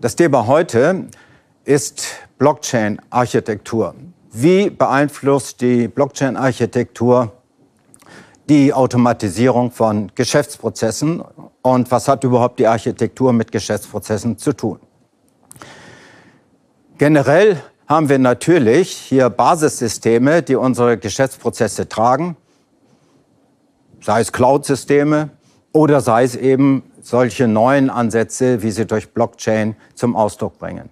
Das Thema heute ist Blockchain-Architektur. Wie beeinflusst die Blockchain-Architektur die Automatisierung von Geschäftsprozessen und was hat überhaupt die Architektur mit Geschäftsprozessen zu tun? Generell haben wir natürlich hier Basissysteme, die unsere Geschäftsprozesse tragen, sei es Cloud-Systeme, oder sei es eben solche neuen Ansätze, wie sie durch Blockchain zum Ausdruck bringen.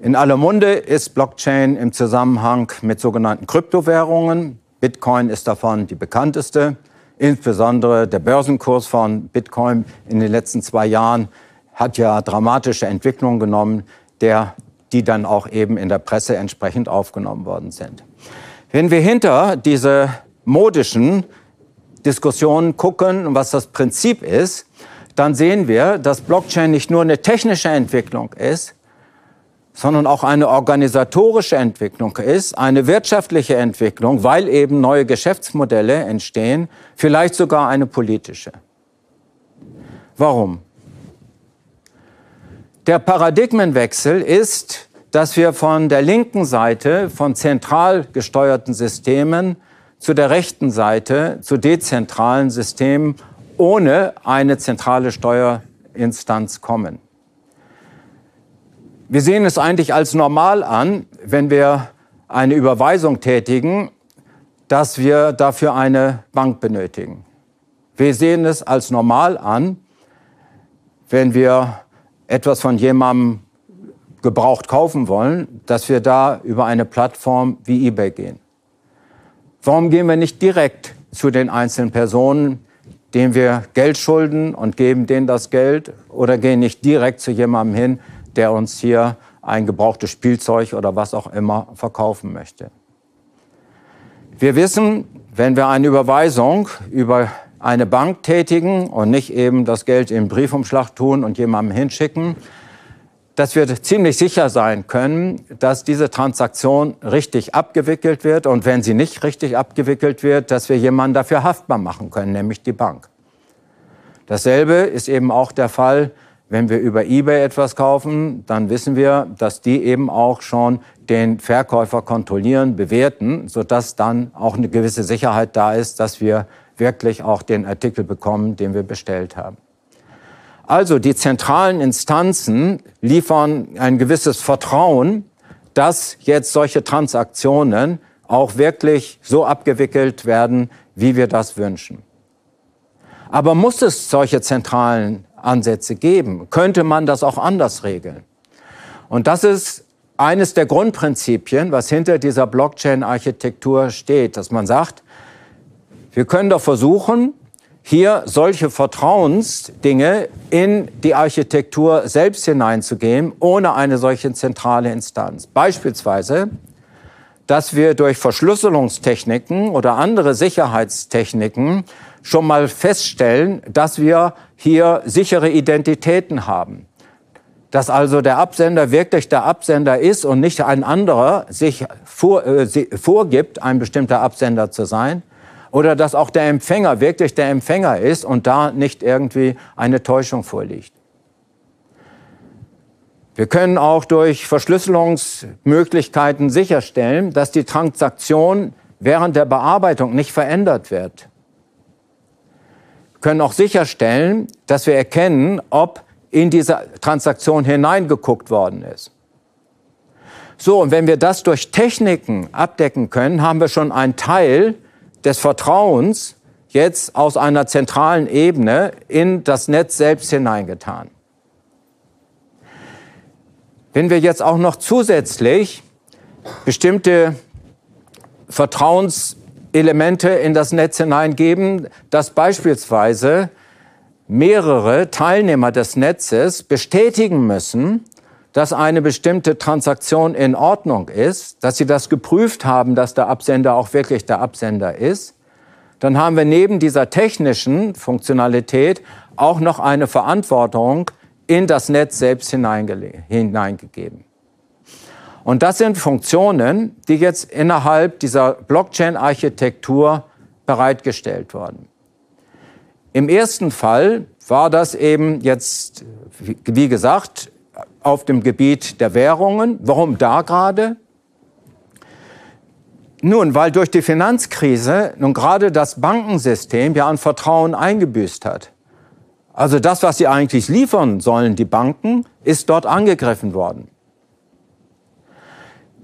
In aller Munde ist Blockchain im Zusammenhang mit sogenannten Kryptowährungen. Bitcoin ist davon die bekannteste. Insbesondere der Börsenkurs von Bitcoin in den letzten zwei Jahren hat ja dramatische Entwicklungen genommen, der, die dann auch eben in der Presse entsprechend aufgenommen worden sind. Wenn wir hinter diese modischen Diskussionen gucken, was das Prinzip ist, dann sehen wir, dass Blockchain nicht nur eine technische Entwicklung ist, sondern auch eine organisatorische Entwicklung ist, eine wirtschaftliche Entwicklung, weil eben neue Geschäftsmodelle entstehen, vielleicht sogar eine politische. Warum? Der Paradigmenwechsel ist, dass wir von der linken Seite von zentral gesteuerten Systemen zu der rechten Seite zu dezentralen Systemen ohne eine zentrale Steuerinstanz kommen. Wir sehen es eigentlich als normal an, wenn wir eine Überweisung tätigen, dass wir dafür eine Bank benötigen. Wir sehen es als normal an, wenn wir etwas von jemandem gebraucht kaufen wollen, dass wir da über eine Plattform wie eBay gehen. Warum gehen wir nicht direkt zu den einzelnen Personen, denen wir Geld schulden und geben denen das Geld oder gehen nicht direkt zu jemandem hin, der uns hier ein gebrauchtes Spielzeug oder was auch immer verkaufen möchte? Wir wissen, wenn wir eine Überweisung über eine Bank tätigen und nicht eben das Geld im Briefumschlag tun und jemandem hinschicken, dass wir ziemlich sicher sein können, dass diese Transaktion richtig abgewickelt wird und wenn sie nicht richtig abgewickelt wird, dass wir jemanden dafür haftbar machen können, nämlich die Bank. Dasselbe ist eben auch der Fall, wenn wir über eBay etwas kaufen, dann wissen wir, dass die eben auch schon den Verkäufer kontrollieren, bewerten, sodass dann auch eine gewisse Sicherheit da ist, dass wir wirklich auch den Artikel bekommen, den wir bestellt haben. Also die zentralen Instanzen liefern ein gewisses Vertrauen, dass jetzt solche Transaktionen auch wirklich so abgewickelt werden, wie wir das wünschen. Aber muss es solche zentralen Ansätze geben? Könnte man das auch anders regeln? Und das ist eines der Grundprinzipien, was hinter dieser Blockchain-Architektur steht, dass man sagt, wir können doch versuchen, hier solche Vertrauensdinge in die Architektur selbst hineinzugeben, ohne eine solche zentrale Instanz. Beispielsweise, dass wir durch Verschlüsselungstechniken oder andere Sicherheitstechniken schon mal feststellen, dass wir hier sichere Identitäten haben. Dass also der Absender wirklich der Absender ist und nicht ein anderer sich vor, äh, vorgibt, ein bestimmter Absender zu sein oder dass auch der Empfänger wirklich der Empfänger ist und da nicht irgendwie eine Täuschung vorliegt. Wir können auch durch Verschlüsselungsmöglichkeiten sicherstellen, dass die Transaktion während der Bearbeitung nicht verändert wird. Wir können auch sicherstellen, dass wir erkennen, ob in diese Transaktion hineingeguckt worden ist. So, und wenn wir das durch Techniken abdecken können, haben wir schon einen Teil des Vertrauens jetzt aus einer zentralen Ebene in das Netz selbst hineingetan. Wenn wir jetzt auch noch zusätzlich bestimmte Vertrauenselemente in das Netz hineingeben, dass beispielsweise mehrere Teilnehmer des Netzes bestätigen müssen, dass eine bestimmte Transaktion in Ordnung ist, dass sie das geprüft haben, dass der Absender auch wirklich der Absender ist, dann haben wir neben dieser technischen Funktionalität auch noch eine Verantwortung in das Netz selbst hineingegeben. Und das sind Funktionen, die jetzt innerhalb dieser Blockchain-Architektur bereitgestellt wurden. Im ersten Fall war das eben jetzt, wie gesagt, auf dem Gebiet der Währungen. Warum da gerade? Nun, weil durch die Finanzkrise nun gerade das Bankensystem ja an Vertrauen eingebüßt hat. Also das, was sie eigentlich liefern sollen, die Banken, ist dort angegriffen worden.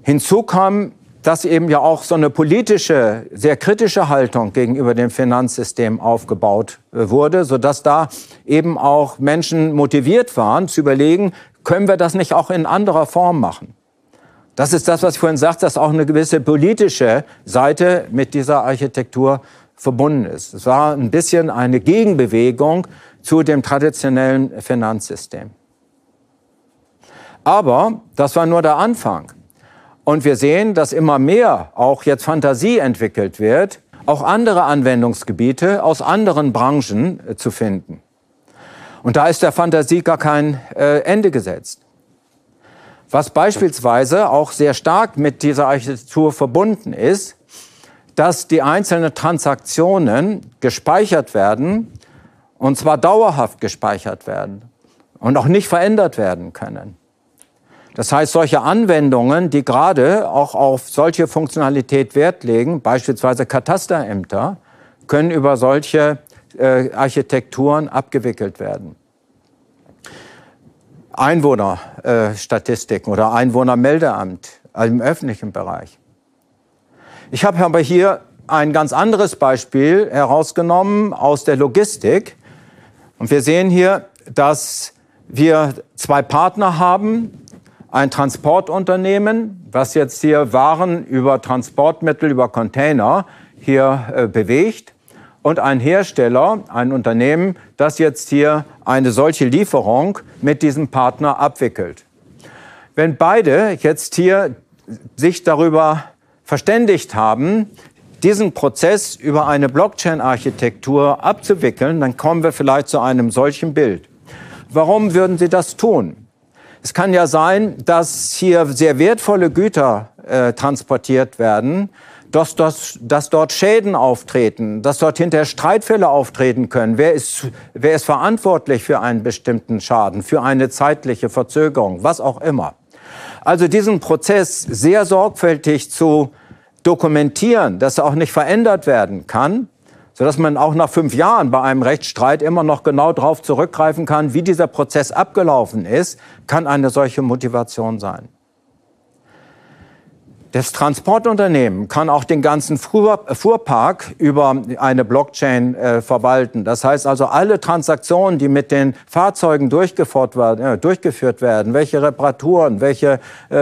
Hinzu kam, dass eben ja auch so eine politische, sehr kritische Haltung gegenüber dem Finanzsystem aufgebaut äh, wurde, sodass da eben auch Menschen motiviert waren zu überlegen, können wir das nicht auch in anderer Form machen? Das ist das, was ich vorhin sagte, dass auch eine gewisse politische Seite mit dieser Architektur verbunden ist. Es war ein bisschen eine Gegenbewegung zu dem traditionellen Finanzsystem. Aber das war nur der Anfang. Und wir sehen, dass immer mehr auch jetzt Fantasie entwickelt wird, auch andere Anwendungsgebiete aus anderen Branchen äh, zu finden. Und da ist der Fantasie gar kein äh, Ende gesetzt. Was beispielsweise auch sehr stark mit dieser Architektur verbunden ist, dass die einzelnen Transaktionen gespeichert werden, und zwar dauerhaft gespeichert werden und auch nicht verändert werden können. Das heißt, solche Anwendungen, die gerade auch auf solche Funktionalität Wert legen, beispielsweise Katasterämter, können über solche äh, Architekturen abgewickelt werden. Einwohnerstatistiken äh, oder Einwohnermeldeamt also im öffentlichen Bereich. Ich habe aber hier ein ganz anderes Beispiel herausgenommen aus der Logistik. Und wir sehen hier, dass wir zwei Partner haben, ein Transportunternehmen, was jetzt hier Waren über Transportmittel, über Container hier äh, bewegt und ein Hersteller, ein Unternehmen, das jetzt hier eine solche Lieferung mit diesem Partner abwickelt. Wenn beide jetzt hier sich darüber verständigt haben, diesen Prozess über eine Blockchain-Architektur abzuwickeln, dann kommen wir vielleicht zu einem solchen Bild. Warum würden Sie das tun? Es kann ja sein, dass hier sehr wertvolle Güter äh, transportiert werden, dass, dass, dass dort Schäden auftreten, dass dort hinterher Streitfälle auftreten können. Wer ist, wer ist verantwortlich für einen bestimmten Schaden, für eine zeitliche Verzögerung, was auch immer. Also diesen Prozess sehr sorgfältig zu dokumentieren, dass er auch nicht verändert werden kann, sodass man auch nach fünf Jahren bei einem Rechtsstreit immer noch genau darauf zurückgreifen kann, wie dieser Prozess abgelaufen ist, kann eine solche Motivation sein. Das Transportunternehmen kann auch den ganzen Fuhr, Fuhrpark über eine Blockchain äh, verwalten. Das heißt also, alle Transaktionen, die mit den Fahrzeugen durchgeführt werden, äh, durchgeführt werden welche Reparaturen, welche äh,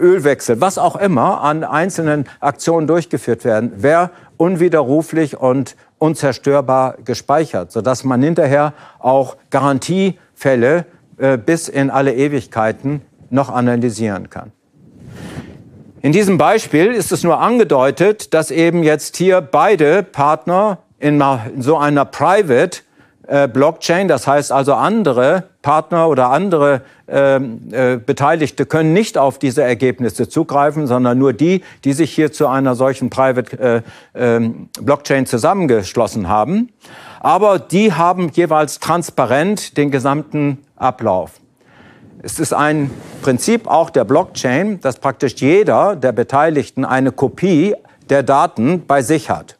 Ölwechsel, was auch immer an einzelnen Aktionen durchgeführt werden, wäre unwiderruflich und unzerstörbar gespeichert, sodass man hinterher auch Garantiefälle äh, bis in alle Ewigkeiten noch analysieren kann. In diesem Beispiel ist es nur angedeutet, dass eben jetzt hier beide Partner in so einer Private äh, Blockchain, das heißt also andere Partner oder andere ähm, äh, Beteiligte können nicht auf diese Ergebnisse zugreifen, sondern nur die, die sich hier zu einer solchen Private äh, äh, Blockchain zusammengeschlossen haben. Aber die haben jeweils transparent den gesamten Ablauf. Es ist ein Prinzip auch der Blockchain, dass praktisch jeder der Beteiligten eine Kopie der Daten bei sich hat.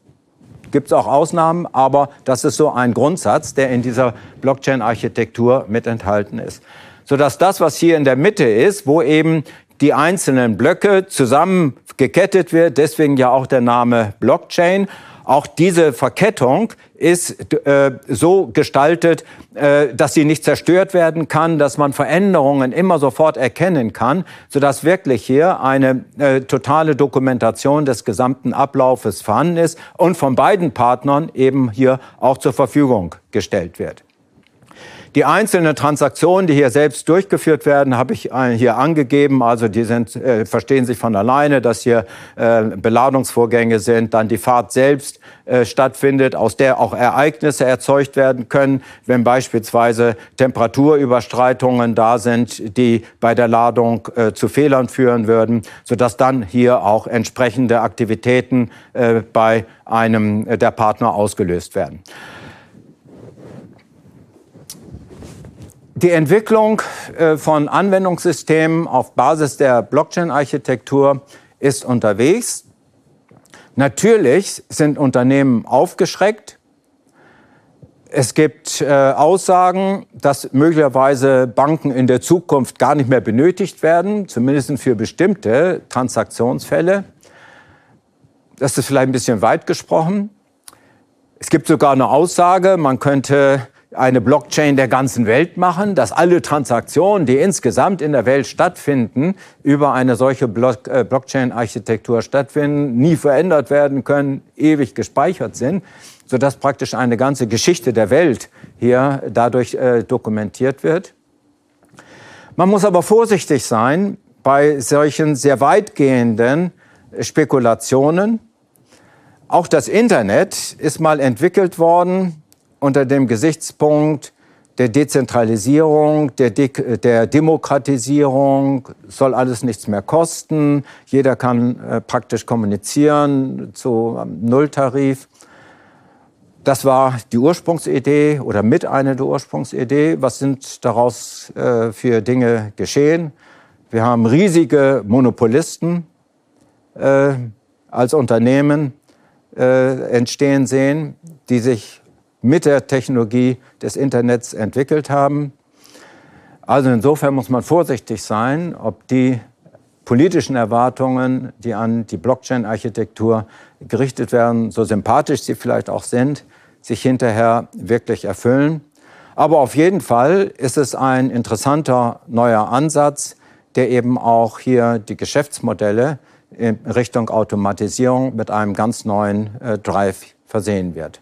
Gibt es auch Ausnahmen, aber das ist so ein Grundsatz, der in dieser Blockchain-Architektur mit enthalten ist. Sodass das, was hier in der Mitte ist, wo eben die einzelnen Blöcke zusammengekettet wird, deswegen ja auch der Name Blockchain, auch diese Verkettung ist äh, so gestaltet, äh, dass sie nicht zerstört werden kann, dass man Veränderungen immer sofort erkennen kann, sodass wirklich hier eine äh, totale Dokumentation des gesamten Ablaufes vorhanden ist und von beiden Partnern eben hier auch zur Verfügung gestellt wird. Die einzelnen Transaktionen, die hier selbst durchgeführt werden, habe ich äh, hier angegeben. Also die sind, äh, verstehen sich von alleine, dass hier äh, Beladungsvorgänge sind, dann die Fahrt selbst äh, stattfindet, aus der auch Ereignisse erzeugt werden können, wenn beispielsweise Temperaturüberstreitungen da sind, die bei der Ladung äh, zu Fehlern führen würden, sodass dann hier auch entsprechende Aktivitäten bei einem der Partner ausgelöst werden. Die Entwicklung äh, von Anwendungssystemen auf Basis der Blockchain-Architektur ist unterwegs. Natürlich sind Unternehmen aufgeschreckt. Es gibt äh, Aussagen, dass möglicherweise Banken in der Zukunft gar nicht mehr benötigt werden, zumindest für bestimmte Transaktionsfälle. Das ist vielleicht ein bisschen weit gesprochen. Es gibt sogar eine Aussage, man könnte eine Blockchain der ganzen Welt machen, dass alle Transaktionen, die insgesamt in der Welt stattfinden, über eine solche äh, Blockchain-Architektur stattfinden, nie verändert werden können, ewig gespeichert sind, sodass praktisch eine ganze Geschichte der Welt hier dadurch äh, dokumentiert wird. Man muss aber vorsichtig sein bei solchen sehr weitgehenden Spekulationen. Auch das Internet ist mal entwickelt worden, unter dem Gesichtspunkt der Dezentralisierung, der, De der Demokratisierung, soll alles nichts mehr kosten, jeder kann äh, praktisch kommunizieren zu ähm, Nulltarif. Das war die Ursprungsidee oder mit einer der Ursprungsidee. Was sind daraus äh, für Dinge geschehen? Wir haben riesige Monopolisten äh, als Unternehmen äh, entstehen sehen, die sich mit der Technologie des Internets entwickelt haben. Also insofern muss man vorsichtig sein, ob die politischen Erwartungen, die an die Blockchain-Architektur gerichtet werden, so sympathisch sie vielleicht auch sind, sich hinterher wirklich erfüllen. Aber auf jeden Fall ist es ein interessanter neuer Ansatz, der eben auch hier die Geschäftsmodelle in Richtung Automatisierung mit einem ganz neuen äh, Drive versehen wird.